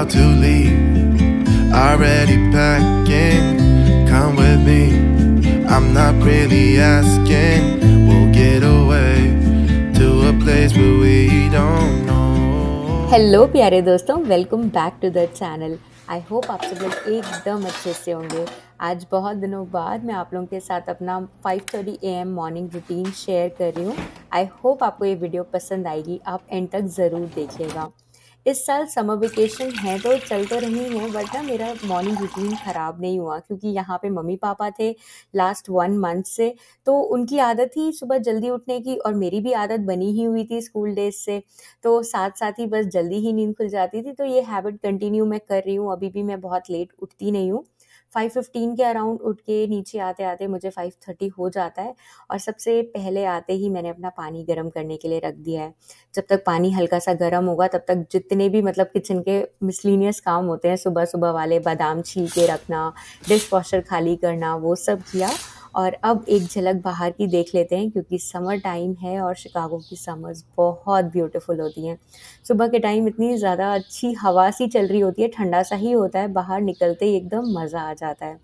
about to leave. Already packing, come with me. I'm not really asking. We'll get away to a place where we don't know. Hello प्यारे दोस्तों welcome back to the channel I hope आप सब लोग एकदम अच्छे से होंगे आज बहुत दिनों बाद मैं आप लोगों के साथ अपना 5:30 thirty A M morning routine share कर रही हूँ आई होप आपको ये वीडियो पसंद आएगी आप एंड तक ज़रूर देखिएगा इस साल समर वेकेशन है तो चल तो रही है बट ना मेरा मॉर्निंग रूटीन ख़राब नहीं हुआ क्योंकि यहाँ पे मम्मी पापा थे लास्ट वन मंथ से तो उनकी आदत ही सुबह जल्दी उठने की और मेरी भी आदत बनी ही हुई थी स्कूल डेज से तो साथ साथ ही बस जल्दी ही नींद खुल जाती थी तो ये हैबिट कंटिन्यू मैं कर रही हूँ अभी भी मैं बहुत लेट उठती नहीं हूँ फाइव फिफ्टीन के अराउंड उठ के नीचे आते आते मुझे फाइव थर्टी हो जाता है और सबसे पहले आते ही मैंने अपना पानी गर्म करने के लिए रख दिया है जब तक पानी हल्का सा गर्म होगा तब तक जितने भी मतलब किचन के मिसलिनियस काम होते हैं सुबह सुबह वाले बादाम छील के रखना डिश वॉशर खाली करना वो सब किया और अब एक झलक बाहर की देख लेते हैं क्योंकि समर टाइम है और शिकागो की समर्स बहुत ब्यूटीफुल होती हैं सुबह के टाइम इतनी ज़्यादा अच्छी हवा सी चल रही होती है ठंडा सा ही होता है बाहर निकलते ही एकदम मज़ा आ जाता है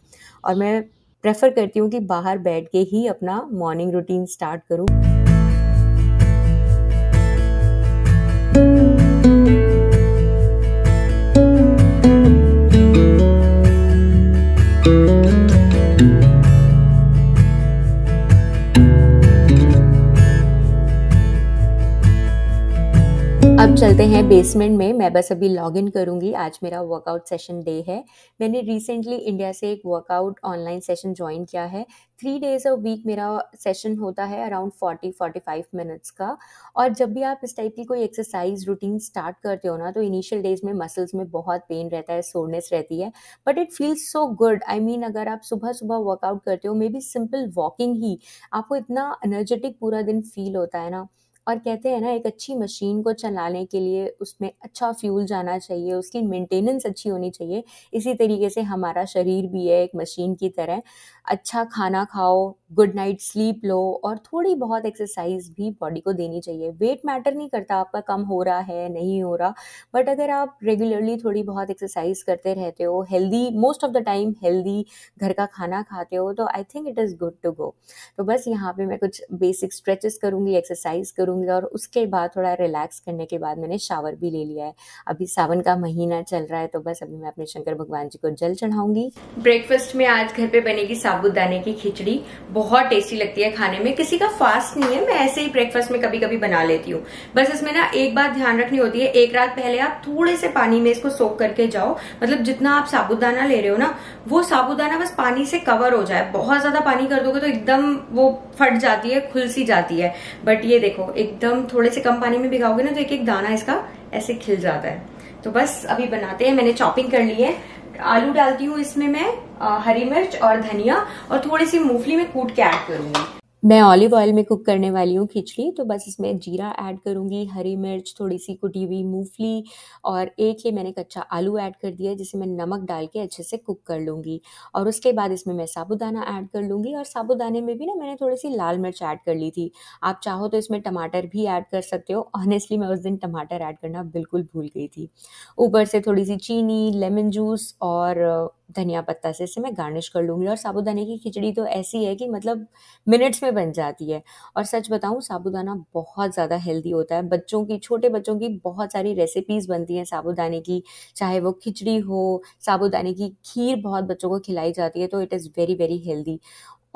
और मैं प्रेफर करती हूँ कि बाहर बैठ के ही अपना मॉर्निंग रूटीन स्टार्ट करूँ चलते हैं बेसमेंट में मैं बस अभी लॉग इन करूंगी आज मेरा वर्कआउट सेशन डे है मैंने रिसेंटली इंडिया से एक वर्कआउट ऑनलाइन सेशन ज्वाइन किया है थ्री डेज अ वीक मेरा सेशन होता है around forty forty five minutes का और जब भी आप इस टाइप की कोई एक्सरसाइज रूटीन स्टार्ट करते हो ना तो इनिशियल डेज में मसल्स में बहुत पेन रहता है सोरनेस रहती है but it feels so good I mean अगर आप सुबह सुबह वर्कआउट करते हो मे बी सिंपल वॉकिंग ही आपको इतना एनर्जेटिक पूरा दिन फील होता है ना और कहते हैं ना एक अच्छी मशीन को चलाने के लिए उसमें अच्छा फ्यूल जाना चाहिए उसकी मेंटेनेंस अच्छी होनी चाहिए इसी तरीके से हमारा शरीर भी है एक मशीन की तरह अच्छा खाना खाओ गुड नाइट स्लीप लो और थोड़ी बहुत एक्सरसाइज भी बॉडी को देनी चाहिए वेट मैटर नहीं करता आपका कम हो रहा है नहीं हो रहा बट अगर आप रेगुलरली थोड़ी बहुत एक्सरसाइज करते रहते हो healthy most of the time healthy घर का खाना खाते हो तो I think it is good to go तो बस यहाँ पे मैं कुछ बेसिक स्ट्रेचेस करूँगी एक्सरसाइज करूँगी और उसके बाद थोड़ा रिलैक्स करने के बाद मैंने शावर भी ले लिया है अभी सावन का महीना चल रहा है तो बस अभी मैं अपने शंकर भगवान जी को जल चढ़ाऊंगी ब्रेकफास्ट में आज घर पे बनेगी सावन साबुदाने की खिचड़ी बहुत टेस्टी लगती है खाने में किसी का फास्ट नहीं है मैं ऐसे ही ब्रेकफास्ट में कभी कभी बना लेती हूँ बस इसमें ना एक बात ध्यान रखनी होती है एक रात पहले आप थोड़े से पानी में इसको सोख करके जाओ मतलब जितना आप साबुदाना ले रहे हो ना वो साबुदाना बस पानी से कवर हो जाए बहुत ज्यादा पानी कर दोगे तो एकदम वो फट जाती है खुल सी जाती है बट ये देखो एकदम थोड़े से कम पानी में भिगाओगे ना तो एक एक दाना इसका ऐसे खिल जाता है तो बस अभी बनाते हैं मैंने चॉपिंग कर ली है आलू डालती हूँ इसमें मैं हरी मिर्च और धनिया और थोड़ी सी मूंगफली में कूट के ऐड करूंगी मैं ऑलिव ऑयल में कुक करने वाली हूँ खिचड़ी तो बस इसमें जीरा ऐड करूँगी हरी मिर्च थोड़ी सी कुटी हुई मूंगफली और एक ये मैंने कच्चा आलू ऐड कर दिया जिसे मैं नमक डाल के अच्छे से कुक कर लूँगी और उसके बाद इसमें मैं साबुदाना ऐड कर लूँगी और साबुदाने में भी ना मैंने थोड़ी सी लाल मिर्च ऐड कर ली थी आप चाहो तो इसमें टमाटर भी ऐड कर सकते हो ऑनेस्टली मैं उस दिन टमाटर ऐड करना बिल्कुल भूल गई थी ऊपर से थोड़ी सी चीनी लेमन जूस और धनिया पत्ता से इसे मैं गार्निश कर लूँगी और साबुदाने की खिचड़ी तो ऐसी है कि मतलब मिनट्स में बन जाती है और सच बताऊँ साबुदाना बहुत ज़्यादा हेल्दी होता है बच्चों की छोटे बच्चों की बहुत सारी रेसिपीज़ बनती हैं साबुदाने की चाहे वो खिचड़ी हो साबुदाने की खीर बहुत बच्चों को खिलाई जाती है तो it is very very healthy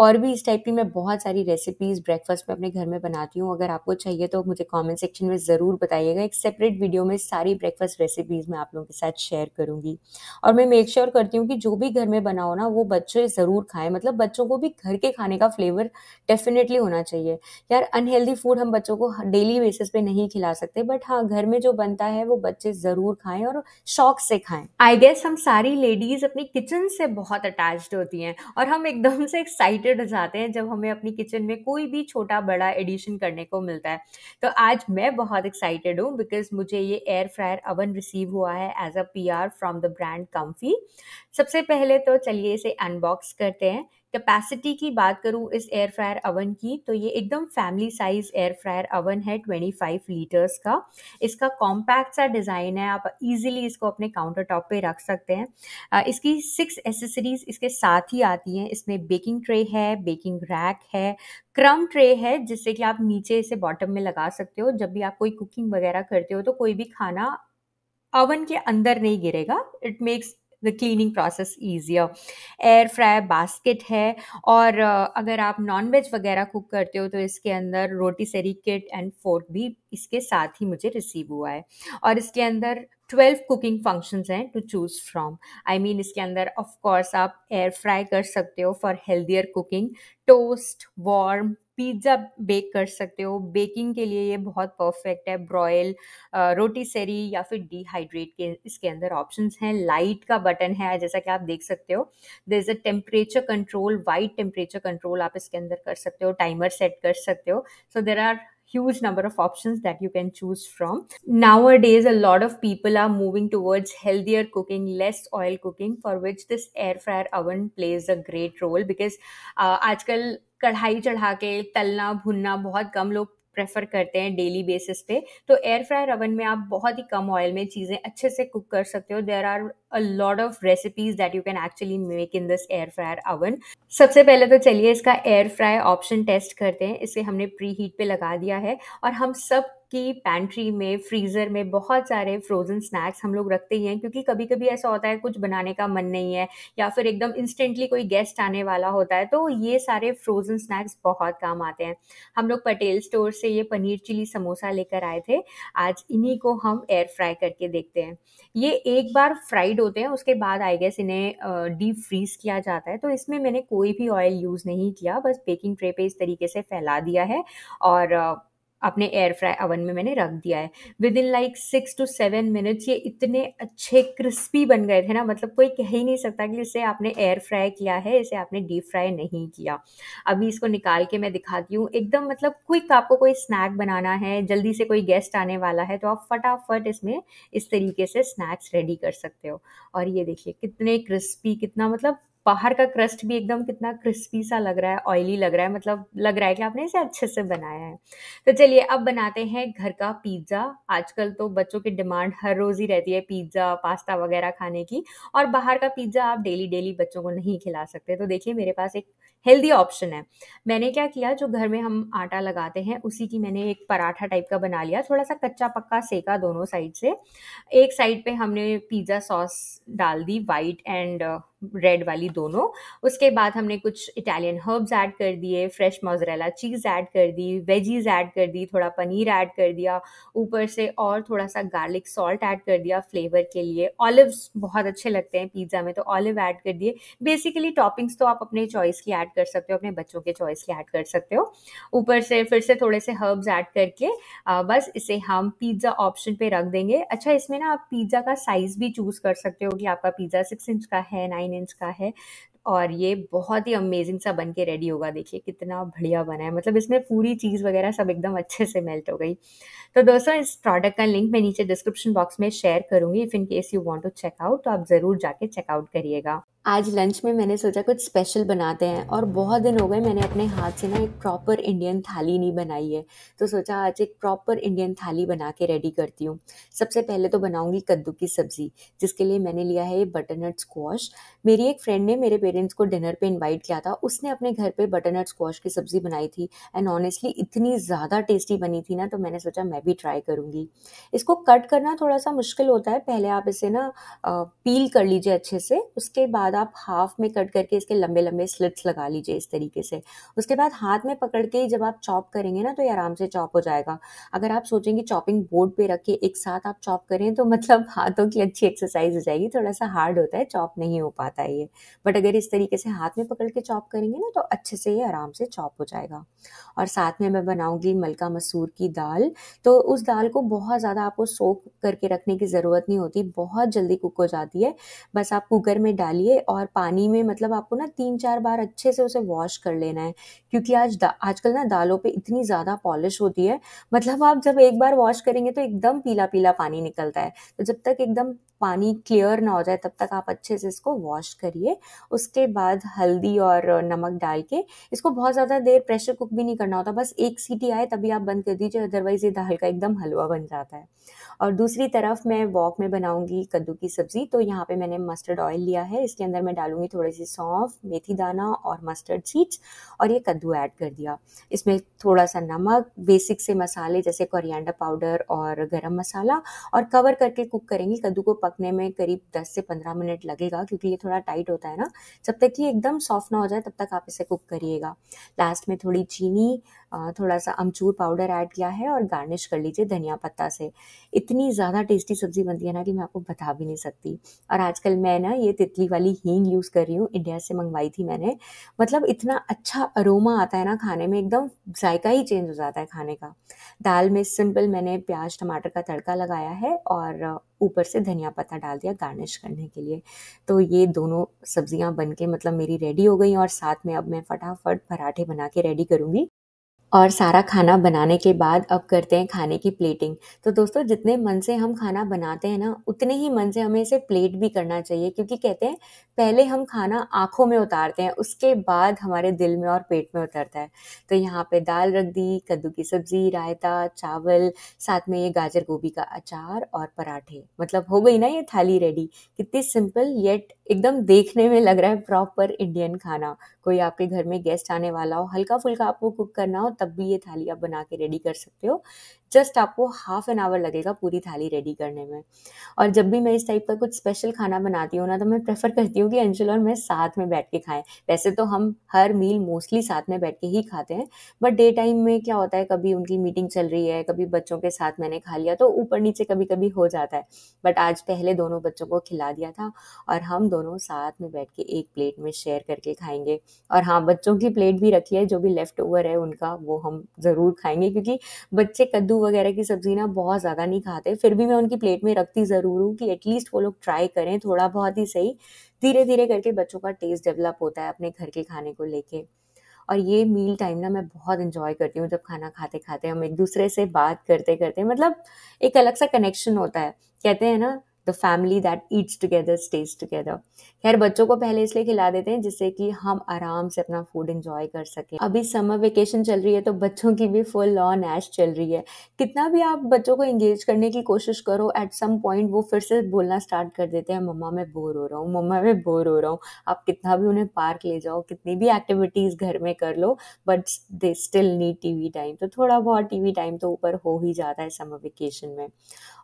और भी इस टाइप की मैं बहुत सारी रेसिपीज़ ब्रेकफास्ट में अपने घर में बनाती हूँ अगर आपको चाहिए तो मुझे कमेंट सेक्शन में ज़रूर बताइएगा एक सेपरेट वीडियो में सारी ब्रेकफास्ट रेसिपीज़ मैं आप लोगों के साथ शेयर करूँगी और मैं मेक श्योर sure करती हूँ कि जो भी घर में बनाओ ना वो बच्चे ज़रूर खाएं मतलब बच्चों को भी घर के खाने का फ्लेवर डेफिनेटली होना चाहिए यार अनहेल्दी फूड हम बच्चों को डेली बेसिस पे नहीं खिला सकते बट हाँ घर में जो बनता है वो बच्चे ज़रूर खाएं और शौक से खाएं आई गेस हम सारी लेडीज़ अपनी किचन से बहुत अटैच होती हैं और हम एकदम से एक्साइटेड एक्साइटेड हो जाते हैं जब हमें अपनी किचन में कोई भी छोटा बड़ा एडिशन करने को मिलता है तो आज मैं बहुत एक्साइटेड हूँ बिकॉज मुझे ये एयर फ्रायर अवन रिसीव हुआ है as a P from the brand Comfy सबसे पहले तो चलिए इसे अनबॉक्स करते हैं कैपेसिटी की बात करूँ इस एयर फ्रायर अवन की तो ये एकदम family size air fryer oven है 25 लीटर्स का इसका कॉम्पैक्ट सा डिज़ाइन है आप इजीली इसको अपने काउंटर टॉप पे रख सकते हैं इसकी सिक्स एसेसरीज इसके साथ ही आती हैं इसमें बेकिंग ट्रे है बेकिंग रैक है क्रम ट्रे है जिससे कि आप नीचे इसे बॉटम में लगा सकते हो जब भी आप कोई कुकिंग वगैरह करते हो तो कोई भी खाना अवन के अंदर नहीं गिरेगा it makes the cleaning process easier air fry basket है और अगर आप नॉन वेज वगैरह कुक करते हो तो इसके अंदर rotisserie kit and fork भी इसके साथ ही मुझे रिसीव हुआ है और इसके अंदर ट्वेल्व कुकिंग फंक्शंस हैं to choose from I mean इसके अंदर ऑफ कोर्स आप एयर फ्राई कर सकते हो for healthier cooking toast warm pizza bake कर सकते हो बेकिंग के लिए ये बहुत परफेक्ट है ब्रॉयल रोटी सेरी या फिर डिहाइड्रेट के इसके अंदर ऑप्शन हैं लाइट का बटन है जैसा कि आप देख सकते हो there is a temperature control wide temperature control आप इसके अंदर कर सकते हो टाइमर सेट कर सकते हो so there are huge number of options that you can choose from. Nowadays, a lot of people are moving towards healthier cooking, less oil cooking, for which this air fryer oven plays a great role because uh, आजकल कढ़ाई चढ़ा के तलना भुनना बहुत कम लोग prefer करते हैं daily basis पे तो एयर फ्रायर अवन में आप बहुत ही कम ऑयल में चीज़ें अच्छे से कुक कर सकते हो there are a lot of recipes that you can actually make in this air fryer oven सबसे पहले तो चलिए इसका एयर फ्राई ऑप्शन टेस्ट करते हैं इसे हमने प्री हीट पे लगा दिया है और हम सब की पैंट्री में फ्रीज़र में बहुत सारे फ्रोज़न स्नैक्स हम लोग रखते ही हैं क्योंकि कभी कभी ऐसा होता है कुछ बनाने का मन नहीं है या फिर एकदम इंस्टेंटली कोई गेस्ट आने वाला होता है तो ये सारे फ्रोज़न स्नैक्स बहुत काम आते हैं हम लोग पटेल स्टोर से ये पनीर चिली समोसा लेकर आए थे आज इन्हीं को हम एयर फ्राई करके देखते हैं ये एक बार फ्राइड मेल्टेड होते हैं उसके बाद आई गेस इन्हें डीप फ्रीज किया जाता है तो इसमें मैंने कोई भी ऑयल यूज़ नहीं किया बस बेकिंग ट्रे पे इस तरीके से फैला दिया है और अपने एयर फ्राई अवन में मैंने रख दिया है within like six to seven minutes ये इतने अच्छे क्रिस्पी बन गए थे ना मतलब कोई कह ही नहीं सकता कि इसे आपने एयर फ्राई किया है इसे आपने डीप फ्राई नहीं किया अभी इसको निकाल के मैं दिखाती हूँ एकदम मतलब क्विक आपको कोई स्नैक बनाना है जल्दी से कोई गेस्ट आने वाला है तो आप फटाफट इसमें इस तरीके से स्नैक्स रेडी कर सकते हो और ये देखिए कितने क्रिस्पी कितना मतलब बाहर का क्रस्ट भी एकदम कितना क्रिस्पी सा लग रहा है ऑयली लग रहा है मतलब लग रहा है कि आपने इसे अच्छे से बनाया है तो चलिए अब बनाते हैं घर का पिज़्ज़ा आजकल तो बच्चों की डिमांड हर रोज़ ही रहती है पिज़्ज़ा पास्ता वगैरह खाने की और बाहर का पिज़्ज़ा आप डेली डेली बच्चों को नहीं खिला सकते तो देखिए मेरे पास एक हेल्दी ऑप्शन है मैंने क्या किया जो घर में हम आटा लगाते हैं उसी की मैंने एक पराठा टाइप का बना लिया थोड़ा सा कच्चा पक्का सेका दोनों साइड से एक साइड पे हमने पिज़्ज़ा सॉस डाल दी वाइट एंड रेड वाली दोनों उसके बाद हमने कुछ इटालियन हर्ब्स ऐड कर दिए फ्रेश मोजरेला चीज़ ऐड कर दी वेजीज ऐड कर दी थोड़ा पनीर ऐड कर दिया ऊपर से और थोड़ा सा गार्लिक सॉल्ट ऐड कर दिया फ्लेवर के लिए ऑलिव्स बहुत अच्छे लगते हैं पिज़्ज़ा में तो ऑलिव ऐड कर दिए बेसिकली टॉपिंग्स तो आप अपने चॉइस की ऐड ऐड कर सकते हो अपने बच्चों के चॉइस के ऐड कर सकते हो ऊपर से फिर से थोड़े से हर्ब्स ऐड करके आ, बस इसे हम पिज़्ज़ा ऑप्शन पे रख देंगे अच्छा इसमें ना आप पिज़्ज़ा का साइज़ भी चूज़ कर सकते हो कि आपका पिज़्ज़ा सिक्स इंच का है नाइन इंच का है और ये बहुत ही अमेजिंग सा बन के रेडी होगा देखिए कितना बढ़िया बना है मतलब इसमें पूरी चीज़ वगैरह सब एकदम अच्छे से मेल्ट हो गई तो दोस्तों इस प्रोडक्ट का लिंक मैं नीचे डिस्क्रिप्शन बॉक्स में शेयर करूँगी if in case you want to check out तो आप ज़रूर जाके चेकआउट करिएगा आज लंच में मैंने सोचा कुछ स्पेशल बनाते हैं और बहुत दिन हो गए मैंने अपने हाथ से ना एक प्रॉपर इंडियन थाली नहीं बनाई है तो सोचा आज एक प्रॉपर इंडियन थाली बना के रेडी करती हूँ सबसे पहले तो बनाऊँगी कद्दू की सब्ज़ी जिसके लिए मैंने लिया है ये बटरनट स्क्वाश मेरी एक फ्रेंड ने मेरे पेरेंट्स को डिनर पर इन्वाइट किया था उसने अपने घर पर बटरनट स्क्वाश की सब्ज़ी बनाई थी एंड ऑनेस्टली इतनी ज़्यादा टेस्टी बनी थी ना तो मैंने सोचा मैं भी ट्राई करूँगी इसको कट करना थोड़ा सा मुश्किल होता है पहले आप इसे ना पील कर लीजिए अच्छे से उसके बाद बाद आप हाफ में कट करके इसके लंबे लंबे स्लिट्स लगा लीजिए इस तरीके से उसके बाद हाथ में पकड़ के जब आप चॉप करेंगे ना तो ये आराम से चॉप हो जाएगा अगर आप सोचेंगे चॉपिंग बोर्ड पे रख के एक साथ आप चॉप करें तो मतलब हाथों की अच्छी एक्सरसाइज हो जाएगी थोड़ा सा हार्ड होता है चॉप नहीं हो पाता है ये बट अगर इस तरीके से हाथ में पकड़ के चॉप करेंगे ना तो अच्छे से ये आराम से चॉप हो जाएगा और साथ में मैं बनाऊंगी मलका मसूर की दाल तो उस दाल को बहुत ज़्यादा आपको सोख करके रखने की ज़रूरत नहीं होती बहुत जल्दी कुक हो जाती है बस आप कुकर में डालिए और पानी में मतलब आपको ना तीन चार बार अच्छे से उसे वॉश कर लेना है क्योंकि आज आजकल ना दालों पे इतनी ज़्यादा पॉलिश होती है मतलब आप जब एक बार वॉश करेंगे तो एकदम पीला पीला पानी निकलता है तो जब तक एकदम पानी क्लियर ना हो जाए तब तक आप अच्छे से इसको वॉश करिए उसके बाद हल्दी और नमक डाल के इसको बहुत ज़्यादा देर प्रेशर कुक भी नहीं करना होता बस एक सीटी आए तभी आप बंद कर दीजिए अदरवाइज़ ये दाल का एकदम हलवा बन जाता है और दूसरी तरफ मैं वॉक में बनाऊंगी कद्दू की सब्ज़ी तो यहाँ पे मैंने मस्टर्ड ऑयल लिया है इसके अंदर मैं डालूंगी थोड़ी सी सौंफ मेथी दाना और मस्टर्ड सीड्स और ये कद्दू ऐड कर दिया इसमें थोड़ा सा नमक बेसिक से मसाले जैसे कोरिएंडर पाउडर और गरम मसाला और कवर करके कुक करेंगे कद्दू को पक पकने में करीब 10 से 15 मिनट लगेगा क्योंकि ये थोड़ा टाइट होता है ना जब तक ये एकदम सॉफ्ट ना हो जाए तब तक आप इसे कुक करिएगा लास्ट में थोड़ी चीनी थोड़ा सा अमचूर पाउडर ऐड किया है और गार्निश कर लीजिए धनिया पत्ता से इतनी ज़्यादा टेस्टी सब्ज़ी बनती है ना कि मैं आपको बता भी नहीं सकती और आजकल मैं ना ये तितली वाली हींग यूज़ कर रही हूँ इंडिया से मंगवाई थी मैंने मतलब इतना अच्छा अरोमा आता है ना खाने में एकदम जायका ही चेंज हो जाता है खाने का दाल में सिंपल मैंने प्याज टमाटर का तड़का लगाया है और ऊपर से धनिया पत्ता डाल दिया गार्निश करने के लिए तो ये दोनों सब्जियां बन के मतलब मेरी रेडी हो गई और साथ में अब मैं फटाफट पराठे बना के रेडी करूँगी और सारा खाना बनाने के बाद अब करते हैं खाने की प्लेटिंग तो दोस्तों जितने मन से हम खाना बनाते हैं ना उतने ही मन से हमें इसे प्लेट भी करना चाहिए क्योंकि कहते हैं पहले हम खाना आँखों में उतारते हैं उसके बाद हमारे दिल में और पेट में उतरता है तो यहाँ पे दाल रख दी कद्दू की सब्जी रायता चावल साथ में ये गाजर गोभी का अचार और पराठे मतलब हो गई ना ये थाली रेडी कितनी सिंपल येट एकदम देखने में लग रहा है प्रॉपर इंडियन खाना कोई आपके घर में गेस्ट आने वाला हो हल्का फुल्का आपको कुक करना हो तब भी ये थाली आप बना के रेडी कर सकते हो जस्ट आपको हाफ एन आवर लगेगा पूरी थाली रेडी करने में और जब भी मैं इस टाइप का कुछ स्पेशल खाना बनाती हूँ ना तो मैं प्रेफर करती हूँ कि अंशुल और मैं साथ में बैठ के खाएं वैसे तो हम हर मील मोस्टली साथ में बैठ के ही खाते हैं बट डे टाइम में क्या होता है कभी उनकी मीटिंग चल रही है कभी बच्चों के साथ मैंने खा लिया तो ऊपर नीचे कभी कभी हो जाता है बट आज पहले दोनों बच्चों को खिला दिया था और हम दोनों साथ में बैठ के एक प्लेट में शेयर करके खाएंगे और हाँ बच्चों की प्लेट भी रखी है जो भी लेफ्ट ओवर है उनका वो हम ज़रूर खाएंगे क्योंकि बच्चे कद्दू वगैरह की सब्ज़ी ना बहुत ज़्यादा नहीं खाते फिर भी मैं उनकी प्लेट में रखती ज़रूर हूँ कि एटलीस्ट वो लोग ट्राई करें थोड़ा बहुत ही सही धीरे धीरे करके बच्चों का टेस्ट डेवलप होता है अपने घर के खाने को लेके और ये मील टाइम ना मैं बहुत इंजॉय करती हूँ जब खाना खाते खाते हम एक दूसरे से बात करते करते मतलब एक अलग सा कनेक्शन होता है कहते हैं ना family that eats together stays together खैर बच्चों को पहले इसलिए खिला देते हैं जिससे कि हम आराम से अपना फूड इंजॉय कर सकें अभी समर वेकेशन चल रही है तो बच्चों की भी फुल ऑन ऐश चल रही है कितना भी आप बच्चों को इंगेज करने की कोशिश करो एट सम पॉइंट वो फिर से बोलना स्टार्ट कर देते हैं मम्मा मैं बोर हो रहा हूँ मम्मा मैं बोर हो रहा हूँ आप कितना भी उन्हें पार्क ले जाओ कितनी भी एक्टिविटीज़ घर में कर लो but they still need T V time तो थोड़ा बहुत टी टाइम तो ऊपर हो ही जाता है समर वेकेशन में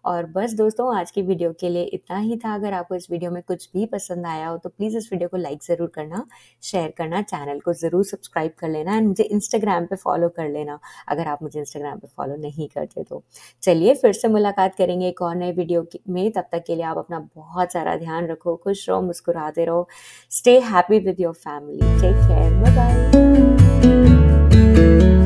और बस दोस्तों आज की वीडियो के लिए इतना ही था अगर आपको इस वीडियो में कुछ भी पसंद आया हो तो प्लीज़ इस वीडियो को लाइक ज़रूर करना शेयर करना चैनल को ज़रूर सब्सक्राइब कर लेना एंड मुझे इंस्टाग्राम पे फॉलो कर लेना अगर आप मुझे इंस्टाग्राम पे फॉलो नहीं करते तो चलिए फिर से मुलाकात करेंगे एक और नए वीडियो में तब तक के लिए आप अपना बहुत सारा ध्यान रखो खुश रहो मुस्कुराते रहो stay happy with your family take care bye